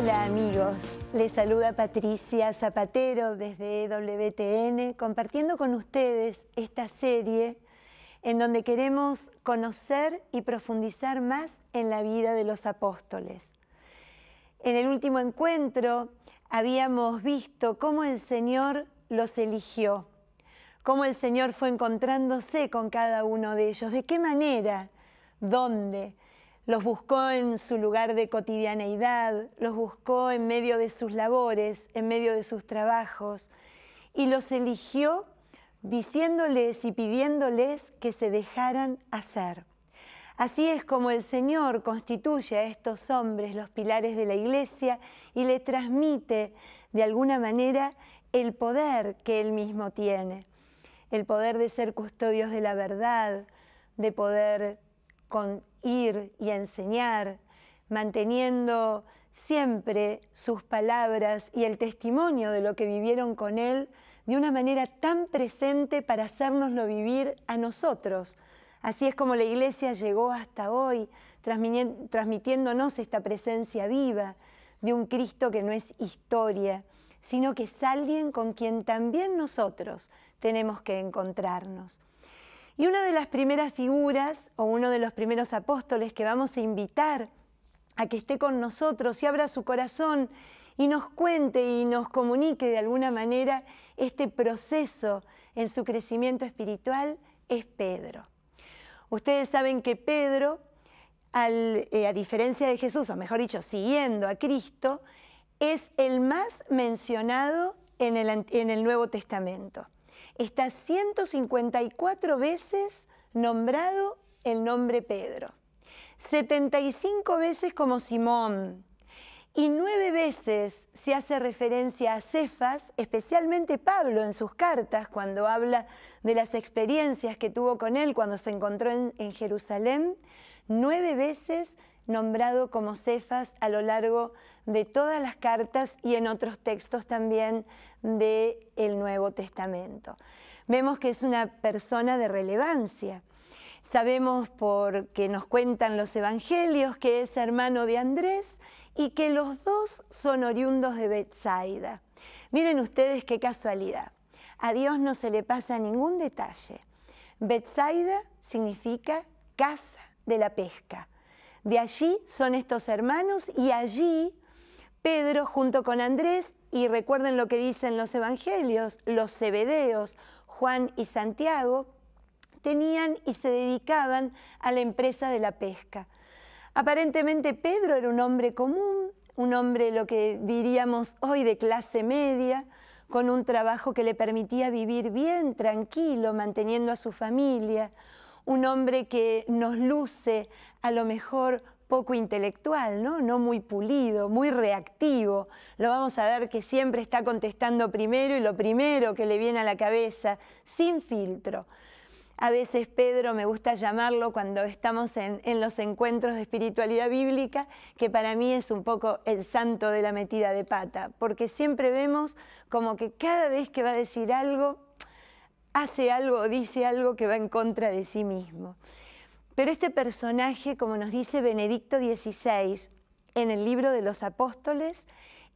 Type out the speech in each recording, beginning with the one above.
Hola amigos, les saluda Patricia Zapatero desde WTN compartiendo con ustedes esta serie en donde queremos conocer y profundizar más en la vida de los apóstoles. En el último encuentro habíamos visto cómo el Señor los eligió, cómo el Señor fue encontrándose con cada uno de ellos, de qué manera, dónde, los buscó en su lugar de cotidianeidad, los buscó en medio de sus labores, en medio de sus trabajos, y los eligió diciéndoles y pidiéndoles que se dejaran hacer. Así es como el Señor constituye a estos hombres los pilares de la iglesia y le transmite de alguna manera el poder que él mismo tiene, el poder de ser custodios de la verdad, de poder con ir y enseñar, manteniendo siempre sus palabras y el testimonio de lo que vivieron con Él de una manera tan presente para hacérnoslo vivir a nosotros. Así es como la iglesia llegó hasta hoy, transmitiéndonos esta presencia viva de un Cristo que no es historia, sino que es alguien con quien también nosotros tenemos que encontrarnos. Y una de las primeras figuras o uno de los primeros apóstoles que vamos a invitar a que esté con nosotros y abra su corazón y nos cuente y nos comunique de alguna manera este proceso en su crecimiento espiritual es Pedro. Ustedes saben que Pedro, eh, a diferencia de Jesús, o mejor dicho, siguiendo a Cristo, es el más mencionado en el Nuevo Testamento está 154 veces nombrado el nombre Pedro, 75 veces como Simón y nueve veces se hace referencia a Cefas, especialmente Pablo en sus cartas cuando habla de las experiencias que tuvo con él cuando se encontró en, Jerusalén, nueve veces nombrado como Cefas a lo largo de todas las cartas y en otros textos también del Nuevo Testamento. Vemos que es una persona de relevancia. Sabemos porque nos cuentan los evangelios que es hermano de Andrés y que los dos son oriundos de Bethsaida. Miren ustedes qué casualidad. A Dios no se le pasa ningún detalle. Bethsaida significa casa de la pesca. De allí son estos hermanos y allí Pedro junto con Andrés, y recuerden lo que dicen los evangelios, los cebedeos, Juan y Santiago, tenían y se dedicaban a la empresa de la pesca. Aparentemente Pedro era un hombre común, un hombre lo que diríamos hoy de clase media, con un trabajo que le permitía vivir bien, tranquilo, manteniendo a su familia, un hombre que nos luce a lo mejor poco intelectual, ¿no? muy pulido, muy reactivo. Lo vamos a ver que siempre está contestando primero y lo primero que le viene a la cabeza, sin filtro. A veces Pedro me gusta llamarlo cuando estamos en, en, los encuentros de espiritualidad bíblica, que para mí es un poco el santo de la metida de pata, porque siempre vemos como que cada vez que va a decir algo hace algo, dice algo que va en contra de sí mismo. Pero este personaje, como nos dice Benedicto XVI en el libro de los apóstoles,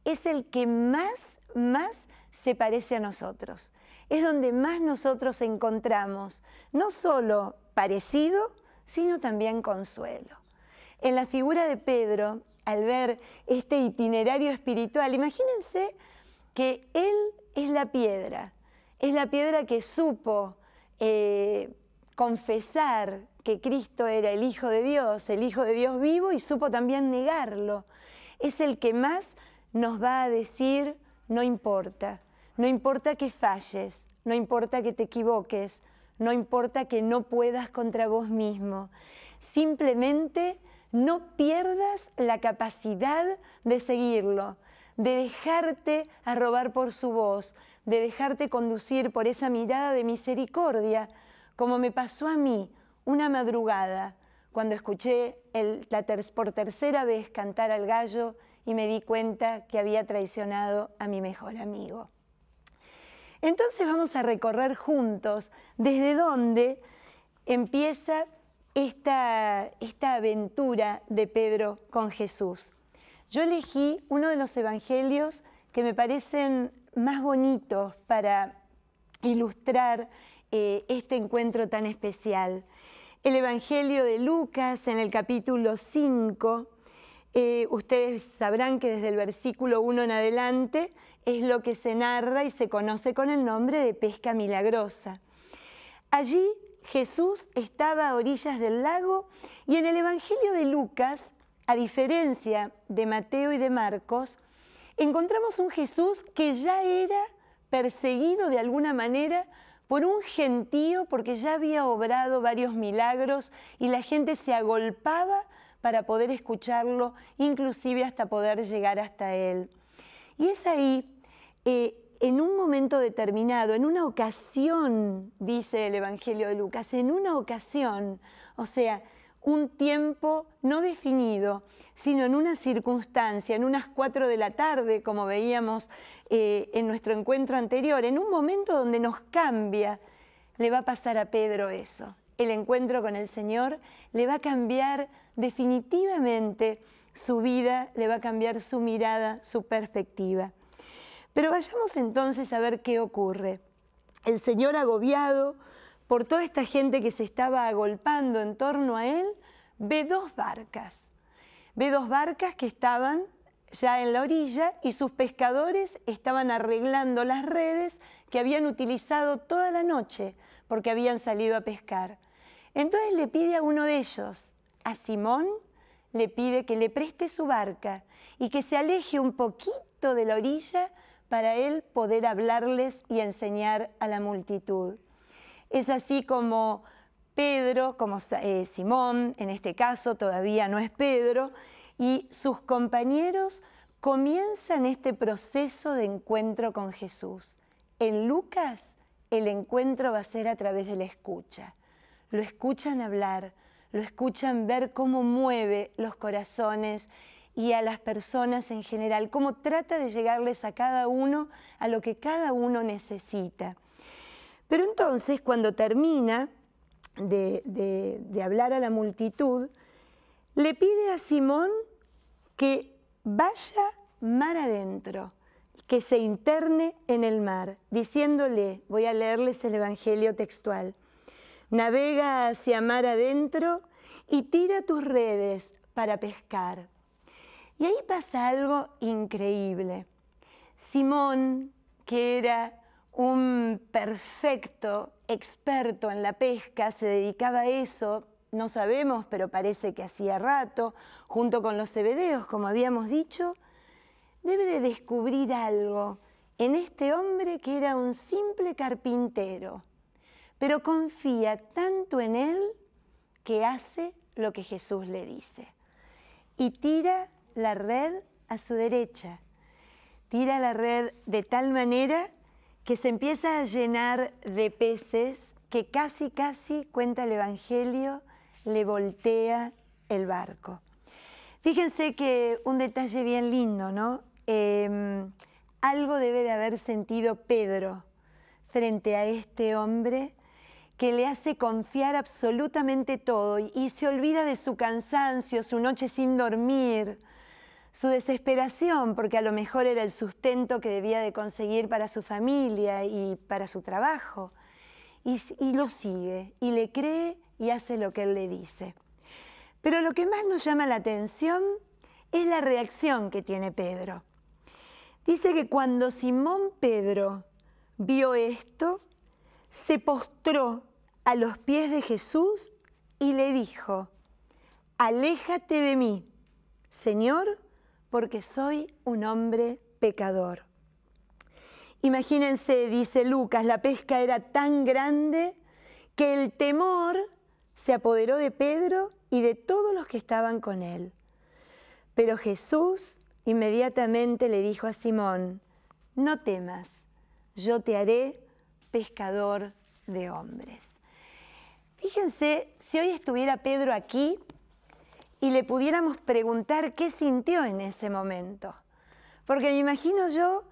es el que más, más se parece a nosotros. Es donde más nosotros encontramos no solo parecido, sino también consuelo. En la figura de Pedro, al ver este itinerario espiritual, imagínense que él es la piedra, es la piedra que supo eh, confesar que Cristo era el Hijo de Dios, el Hijo de Dios vivo, y supo también negarlo. Es el que más nos va a decir, no importa, no importa que falles, no importa que te equivoques, no importa que no puedas contra vos mismo, simplemente no pierdas la capacidad de seguirlo, de dejarte arrobar por su voz, de dejarte conducir por esa mirada de misericordia, como me pasó a mí una madrugada cuando escuché por tercera vez cantar al gallo y me di cuenta que había traicionado a mi mejor amigo. Entonces vamos a recorrer juntos desde dónde empieza esta, esta aventura de Pedro con Jesús. Yo elegí uno de los evangelios que me parecen más bonitos para ilustrar eh, este encuentro tan especial. El Evangelio de Lucas en el capítulo 5, eh, ustedes sabrán que desde el versículo 1 en adelante es lo que se narra y se conoce con el nombre de pesca milagrosa. Allí Jesús estaba a orillas del lago y en el Evangelio de Lucas, a diferencia de Mateo y de Marcos, encontramos un Jesús que ya era perseguido de alguna manera por un gentío porque ya había obrado varios milagros y la gente se agolpaba para poder escucharlo, inclusive hasta poder llegar hasta él. Y es ahí, eh, en un momento determinado, en una ocasión, dice el Evangelio de Lucas, en una ocasión, o sea, un tiempo no definido, sino en una circunstancia, en unas cuatro de la tarde, como veíamos eh, en nuestro encuentro anterior, en un momento donde nos cambia, le va a pasar a Pedro eso. El encuentro con el Señor le va a cambiar definitivamente su vida, le va a cambiar su mirada, su perspectiva. Pero vayamos entonces a ver qué ocurre. El Señor agobiado por toda esta gente que se estaba agolpando en torno a él, ve dos barcas. Ve dos barcas que estaban ya en la orilla y sus pescadores estaban arreglando las redes que habían utilizado toda la noche porque habían salido a pescar. Entonces le pide a uno de ellos, a Simón, le pide que le preste su barca y que se aleje un poquito de la orilla para él poder hablarles y enseñar a la multitud. Es así como Pedro, como eh, Simón, en este caso todavía no es Pedro, y sus compañeros comienzan este proceso de encuentro con Jesús. En Lucas el encuentro va a ser a través de la escucha. Lo escuchan hablar, lo escuchan ver cómo mueve los corazones y a las personas en general, cómo trata de llegarles a cada uno a lo que cada uno necesita. Pero entonces cuando termina de, hablar a la multitud, le pide a Simón que vaya mar adentro, que se interne en el mar, diciéndole, voy a leerles el Evangelio textual, navega hacia mar adentro y tira tus redes para pescar. Y ahí pasa algo increíble. Simón, que era un perfecto experto en la pesca, se dedicaba a eso, no sabemos, pero parece que hacía rato, junto con los cebedeos, como habíamos dicho, debe de descubrir algo en este hombre que era un simple carpintero, pero confía tanto en él que hace lo que Jesús le dice y tira la red a su derecha. Tira la red de tal manera que se empieza a llenar de peces, que casi, casi, cuenta el Evangelio, le voltea el barco. Fíjense que un detalle bien lindo, ¿no? Em, algo debe de haber sentido Pedro frente a este hombre que le hace confiar absolutamente todo y se olvida de su cansancio, su noche sin dormir, su desesperación, porque a lo mejor era el sustento que debía de conseguir para su familia y para su trabajo. Y, lo sigue, y le cree y hace lo que él le dice. Pero lo que más nos llama la atención es la reacción que tiene Pedro. Dice que cuando Simón Pedro vio esto, se postró a los pies de Jesús y le dijo, aléjate de mí, Señor, porque soy un hombre pecador. Imagínense, dice Lucas, la pesca era tan grande que el temor se apoderó de Pedro y de todos los que estaban con él. Pero Jesús inmediatamente le dijo a Simón, no temas, yo te haré pescador de hombres. Fíjense, si hoy estuviera Pedro aquí, y le pudiéramos preguntar qué sintió en ese momento. Porque me imagino yo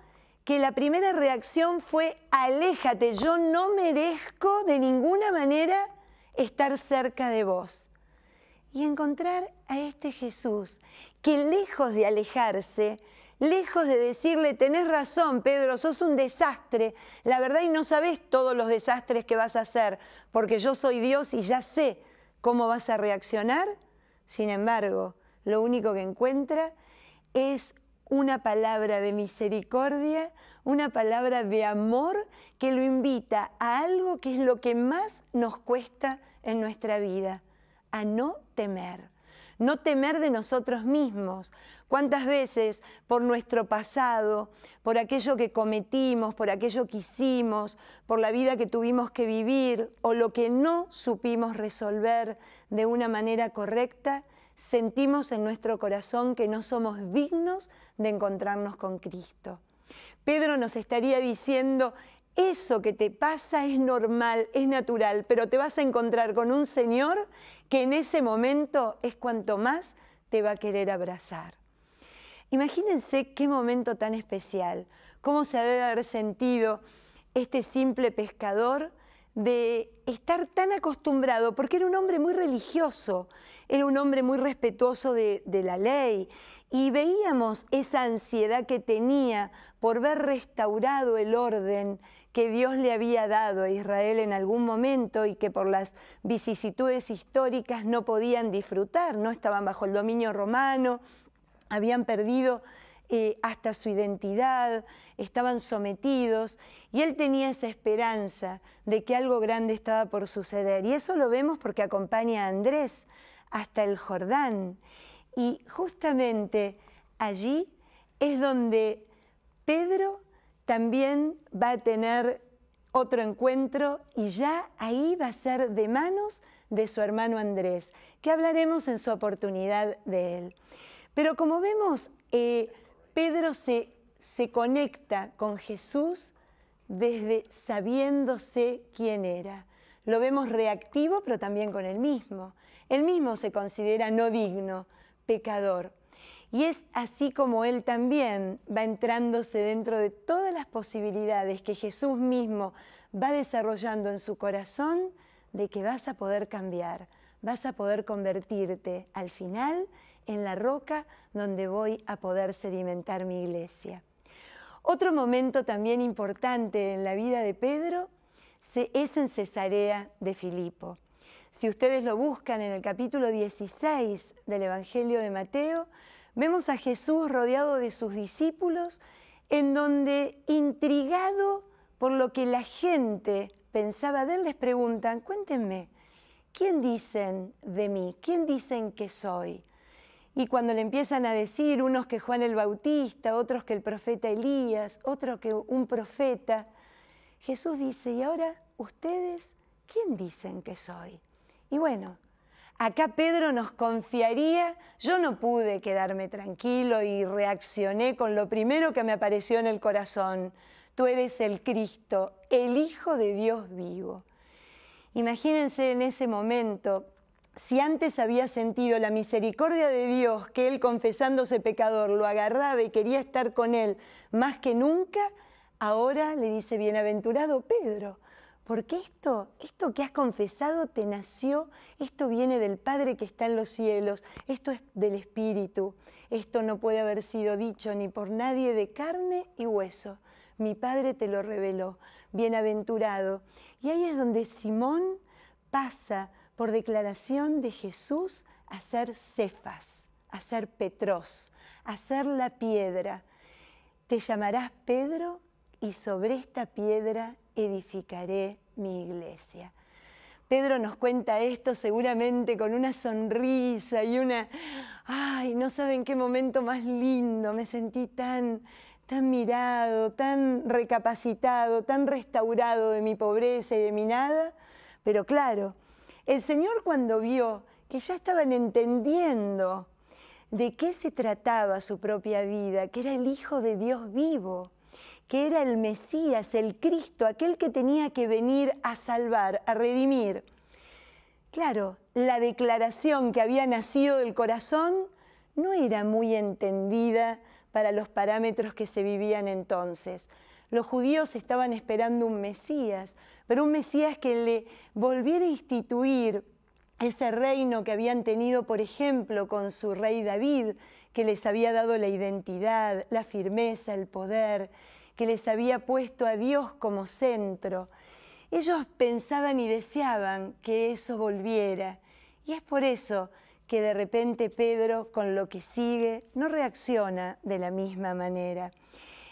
que la primera reacción fue, aléjate, yo no merezco de ninguna manera estar cerca de vos. Y encontrar a este Jesús que lejos de alejarse, lejos de decirle, tenés razón, Pedro, sos un desastre, la verdad y no sabes todos los desastres que vas a hacer, porque yo soy Dios y ya sé cómo vas a reaccionar, sin embargo, lo único que encuentra es una palabra de misericordia, una palabra de amor que lo invita a algo que es lo que más nos cuesta en nuestra vida, a no temer no temer de nosotros mismos. ¿Cuántas veces por nuestro pasado, por aquello que cometimos, por aquello que hicimos, por la vida que tuvimos que vivir o lo que no supimos resolver, de una manera correcta, sentimos en nuestro corazón que no somos dignos de encontrarnos con Cristo. Pedro nos estaría diciendo, eso que te pasa es normal, es natural, pero te vas a encontrar con un Señor que en ese momento es cuanto más te va a querer abrazar. Imagínense qué momento tan especial, cómo se debe haber sentido este simple pescador de estar tan acostumbrado, porque era un hombre muy religioso, era un hombre muy respetuoso de, la ley, y veíamos esa ansiedad que tenía por ver restaurado el orden que Dios le había dado a Israel en algún momento y que por las vicisitudes históricas no podían disfrutar, no estaban bajo el dominio romano, habían perdido eh, hasta su identidad, estaban sometidos y él tenía esa esperanza de que algo grande estaba por suceder. Y eso lo vemos porque acompaña a Andrés hasta el Jordán. Y justamente allí es donde Pedro también va a tener otro encuentro y ya ahí va a ser de manos de su hermano Andrés, que hablaremos en su oportunidad de él. Pero como vemos, eh, Pedro se, conecta con Jesús desde sabiéndose quién era. Lo vemos reactivo, pero también con el mismo. Él mismo se considera no digno, pecador. Y es así como él también va entrándose dentro de todas las posibilidades que Jesús mismo va desarrollando en su corazón de que vas a poder cambiar, vas a poder convertirte al final en la roca donde voy a poder sedimentar mi iglesia. Otro momento también importante en la vida de Pedro es en Cesarea de Filipo. Si ustedes lo buscan en el capítulo 16 del Evangelio de Mateo, vemos a Jesús rodeado de sus discípulos, en donde, intrigado por lo que la gente pensaba de él, les preguntan, cuéntenme, ¿quién dicen de mí? ¿Quién dicen que soy? Y cuando le empiezan a decir unos que Juan el Bautista, otros que el profeta Elías, otro que un profeta, Jesús dice, ¿y ahora ustedes quién dicen que soy? Y bueno, acá Pedro nos confiaría, yo no pude quedarme tranquilo y reaccioné con lo primero que me apareció en el corazón, tú eres el Cristo, el Hijo de Dios vivo. Imagínense en ese momento si antes había sentido la misericordia de Dios, que él confesándose pecador lo agarraba y quería estar con él más que nunca, ahora le dice, bienaventurado Pedro, porque esto, esto que has confesado te nació, esto viene del Padre que está en los cielos, esto es del Espíritu, esto no puede haber sido dicho ni por nadie de carne y hueso. Mi Padre te lo reveló, bienaventurado. Y ahí es donde Simón pasa por declaración de Jesús a ser Cefas, a ser Petros, a ser la piedra. Te llamarás Pedro y sobre esta piedra edificaré mi iglesia. Pedro nos cuenta esto seguramente con una sonrisa y una, ay, no saben qué momento más lindo, me sentí tan, tan mirado, tan recapacitado, tan restaurado de mi pobreza y de mi nada, pero claro, el Señor cuando vio que ya estaban entendiendo de qué se trataba su propia vida, que era el Hijo de Dios vivo, que era el Mesías, el Cristo, aquel que tenía que venir a salvar, a redimir. Claro, la declaración que había nacido del corazón no era muy entendida para los parámetros que se vivían entonces. Los judíos estaban esperando un Mesías, pero un Mesías que le volviera a instituir ese reino que habían tenido, por ejemplo, con su rey David, que les había dado la identidad, la firmeza, el poder, que les había puesto a Dios como centro. Ellos pensaban y deseaban que eso volviera. Y es por eso que de repente Pedro, con lo que sigue, no reacciona de la misma manera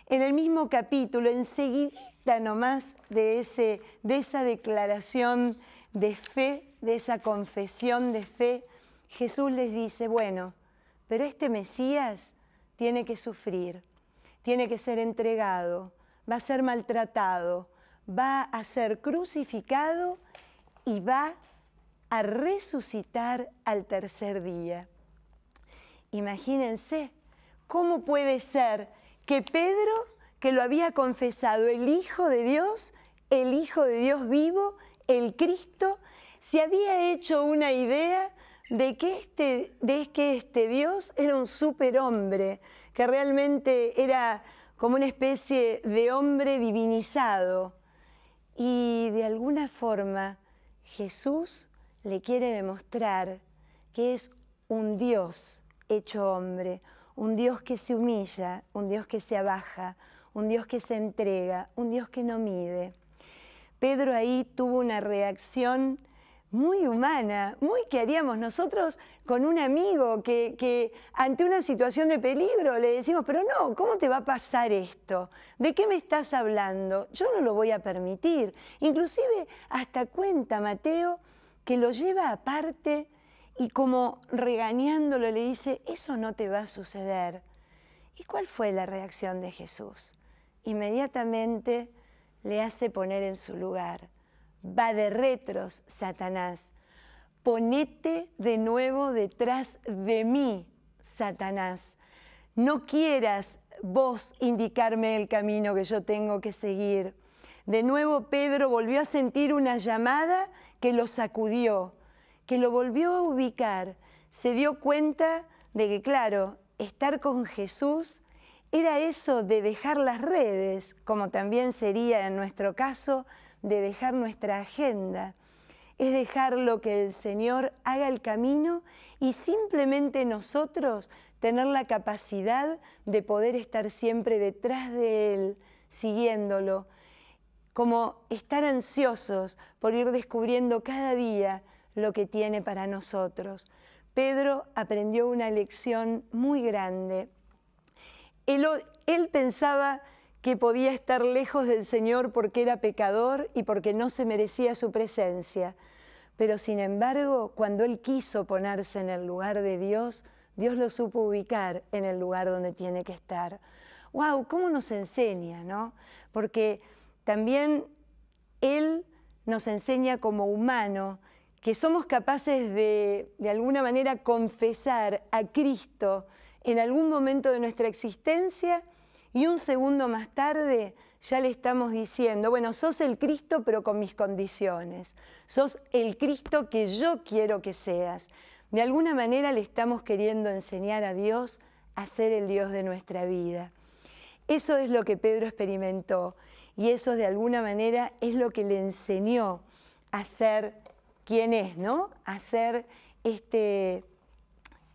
en el mismo capítulo, enseguida nomás de, ese, de esa declaración de fe, de esa confesión de fe, Jesús les dice, bueno, pero este Mesías tiene que sufrir, tiene que ser entregado, va a ser maltratado, va a ser crucificado y va a resucitar al tercer día. Imagínense cómo puede ser que Pedro, que lo había confesado el Hijo de Dios, el Hijo de Dios vivo, el Cristo, se había hecho una idea de que este, de que este Dios era un superhombre, que realmente era como una especie de hombre divinizado. Y de alguna forma Jesús le quiere demostrar que es un Dios hecho hombre, un Dios que se humilla, un Dios que se abaja, un Dios que se entrega, un Dios que no mide. Pedro ahí tuvo una reacción muy humana, muy que haríamos nosotros con un amigo que, ante una situación de peligro le decimos, pero no, ¿cómo te va a pasar esto? ¿De qué me estás hablando? Yo no lo voy a permitir. Inclusive hasta cuenta Mateo que lo lleva aparte y como regañándolo le dice, eso no te va a suceder. ¿Y cuál fue la reacción de Jesús? Inmediatamente le hace poner en su lugar. Va de retros, Satanás. Ponete de nuevo detrás de mí, Satanás. No quieras vos indicarme el camino que yo tengo que seguir. De nuevo Pedro volvió a sentir una llamada que lo sacudió que lo volvió a ubicar, se dio cuenta de que, claro, estar con Jesús era eso de dejar las redes, como también sería en nuestro caso de dejar nuestra agenda. Es dejar lo que el Señor haga el camino y simplemente nosotros tener la capacidad de poder estar siempre detrás de Él, siguiéndolo, como estar ansiosos por ir descubriendo cada día lo que tiene para nosotros. Pedro aprendió una lección muy grande. Él, pensaba que podía estar lejos del Señor porque era pecador y porque no se merecía su presencia. Pero sin embargo, cuando él quiso ponerse en el lugar de Dios, Dios lo supo ubicar en el lugar donde tiene que estar. ¡Wow! ¿Cómo nos enseña, no? Porque también Él nos enseña como humano que somos capaces de, de alguna manera, confesar a Cristo en algún momento de nuestra existencia y un segundo más tarde ya le estamos diciendo, bueno, sos el Cristo pero con mis condiciones, sos el Cristo que yo quiero que seas. De alguna manera le estamos queriendo enseñar a Dios a ser el Dios de nuestra vida. Eso es lo que Pedro experimentó y eso de alguna manera es lo que le enseñó a ser quién es, ¿no? Hacer este,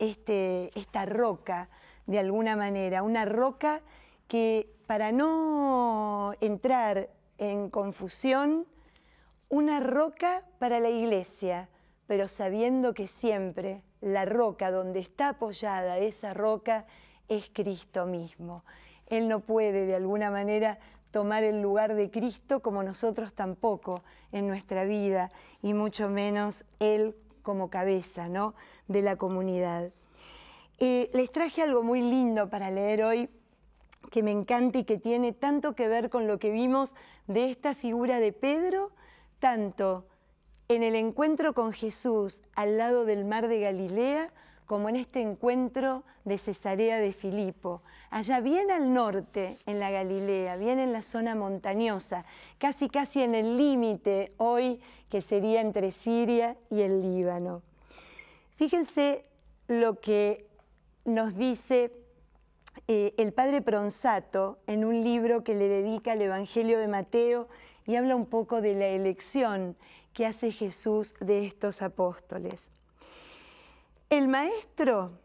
este, esta roca, de alguna manera, una roca que para no entrar en confusión, una roca para la iglesia, pero sabiendo que siempre la roca donde está apoyada esa roca es Cristo mismo. Él no puede de alguna manera tomar el lugar de Cristo como nosotros tampoco en nuestra vida y mucho menos Él como cabeza ¿no? de la comunidad. Eh, les traje algo muy lindo para leer hoy que me encanta y que tiene tanto que ver con lo que vimos de esta figura de Pedro, tanto en el encuentro con Jesús al lado del mar de Galilea como en este encuentro de Cesarea de Filipo, allá bien al norte, en la Galilea, bien en la zona montañosa, casi casi en el límite hoy que sería entre Siria y el Líbano. Fíjense lo que nos dice eh, el padre Pronsato en un libro que le dedica al Evangelio de Mateo y habla un poco de la elección que hace Jesús de estos apóstoles. El maestro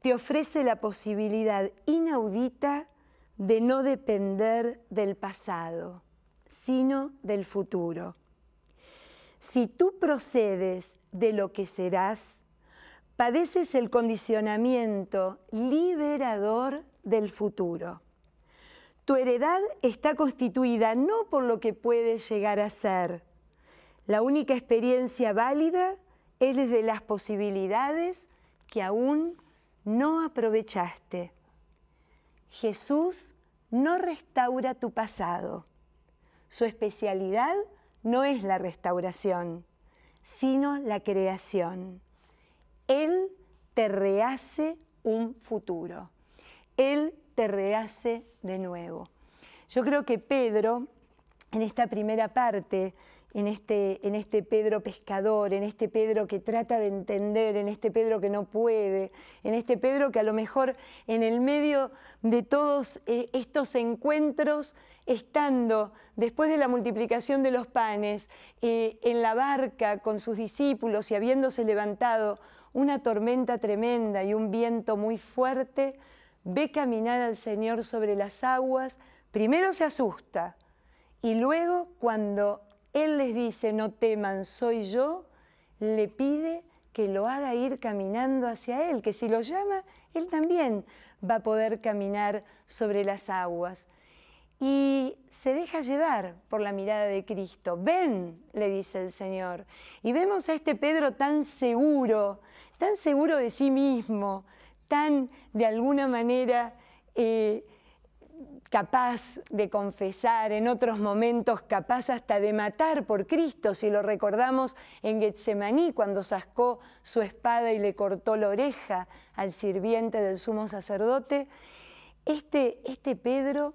te ofrece la posibilidad inaudita de no depender del pasado, sino del futuro. Si tú procedes de lo que serás, padeces el condicionamiento liberador del futuro. Tu heredad está constituida no por lo que puedes llegar a ser. La única experiencia válida es de las posibilidades que aún no aprovechaste. Jesús no restaura tu pasado. Su especialidad no es la restauración, sino la creación. Él te rehace un futuro. Él te rehace de nuevo. Yo creo que Pedro, en esta primera parte en este, en este Pedro pescador, en este Pedro que trata de entender, en este Pedro que no puede, en este Pedro que a lo mejor en el medio de todos eh, estos encuentros, estando después de la multiplicación de los panes eh, en la barca con sus discípulos y habiéndose levantado una tormenta tremenda y un viento muy fuerte, ve caminar al Señor sobre las aguas, primero se asusta y luego cuando él les dice, no teman, soy yo, le pide que lo haga ir caminando hacia Él, que si lo llama, Él también va a poder caminar sobre las aguas. Y se deja llevar por la mirada de Cristo. Ven, le dice el Señor. Y vemos a este Pedro tan seguro, tan seguro de sí mismo, tan de alguna manera eh, capaz de confesar, en otros momentos capaz hasta de matar por Cristo, si lo recordamos en Getsemaní, cuando sacó su espada y le cortó la oreja al sirviente del sumo sacerdote, este, este Pedro,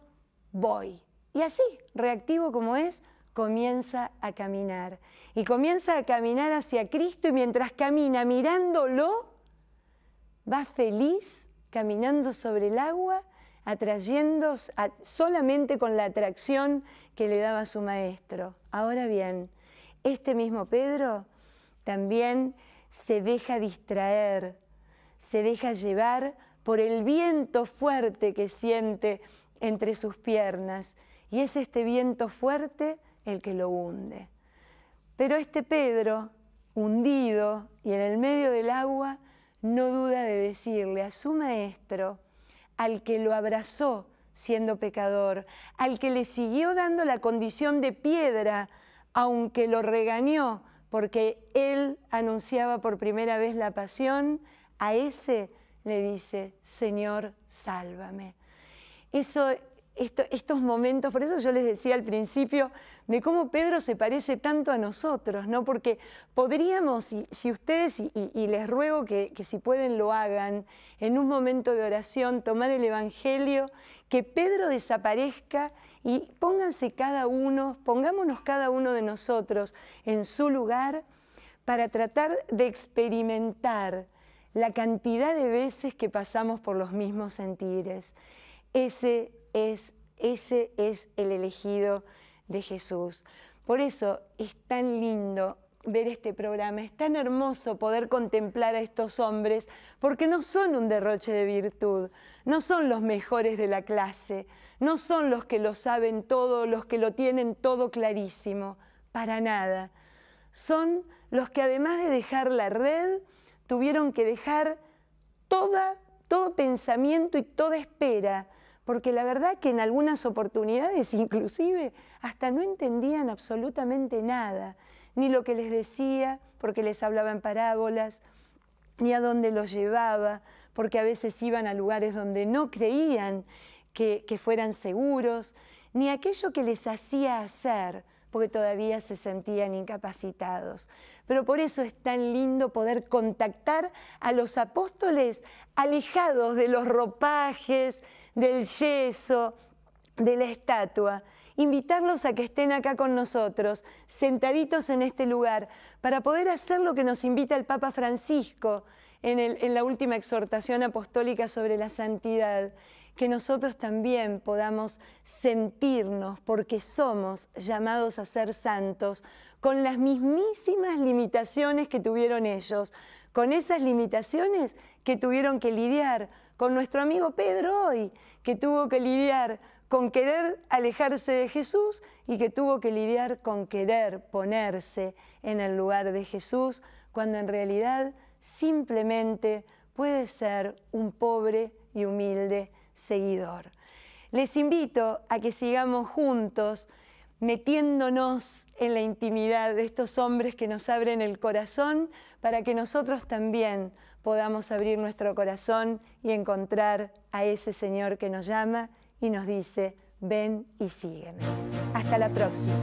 voy. Y así, reactivo como es, comienza a caminar. Y comienza a caminar hacia Cristo y mientras camina mirándolo, va feliz caminando sobre el agua atrayendo solamente con la atracción que le daba su maestro. Ahora bien, este mismo Pedro también se deja distraer, se deja llevar por el viento fuerte que siente entre sus piernas. Y es este viento fuerte el que lo hunde. Pero este Pedro, hundido y en el medio del agua, no duda de decirle a su maestro, al que lo abrazó siendo pecador, al que le siguió dando la condición de piedra, aunque lo regañó, porque él anunciaba por primera vez la pasión, a ese le dice, Señor, sálvame. Eso estos momentos, por eso yo les decía al principio de cómo Pedro se parece tanto a nosotros, ¿no? Porque podríamos, si, si ustedes, y, les ruego que, que si pueden lo hagan, en un momento de oración, tomar el Evangelio, que Pedro desaparezca y pónganse cada uno, pongámonos cada uno de nosotros en su lugar para tratar de experimentar la cantidad de veces que pasamos por los mismos sentires. Ese es, ese es el elegido de Jesús. Por eso es tan lindo ver este programa, es tan hermoso poder contemplar a estos hombres, porque no son un derroche de virtud, no son los mejores de la clase, no son los que lo saben todo, los que lo tienen todo clarísimo, para nada. Son los que además de dejar la red, tuvieron que dejar toda, todo pensamiento y toda espera porque la verdad que en algunas oportunidades inclusive hasta no entendían absolutamente nada, ni lo que les decía, porque les hablaba en parábolas, ni a dónde los llevaba, porque a veces iban a lugares donde no creían que, que fueran seguros, ni aquello que les hacía hacer, porque todavía se sentían incapacitados. Pero por eso es tan lindo poder contactar a los apóstoles alejados de los ropajes, del yeso, de la estatua, invitarlos a que estén acá con nosotros, sentaditos en este lugar, para poder hacer lo que nos invita el Papa Francisco en, en la última exhortación apostólica sobre la santidad, que nosotros también podamos sentirnos, porque somos llamados a ser santos, con las mismísimas limitaciones que tuvieron ellos, con esas limitaciones que tuvieron que lidiar con nuestro amigo Pedro hoy, que tuvo que lidiar con querer alejarse de Jesús y que tuvo que lidiar con querer ponerse en el lugar de Jesús, cuando en realidad simplemente puede ser un pobre y humilde seguidor. Les invito a que sigamos juntos metiéndonos en la intimidad de estos hombres que nos abren el corazón para que nosotros también podamos abrir nuestro corazón y encontrar a ese Señor que nos llama y nos dice, ven y sígueme. Hasta la próxima.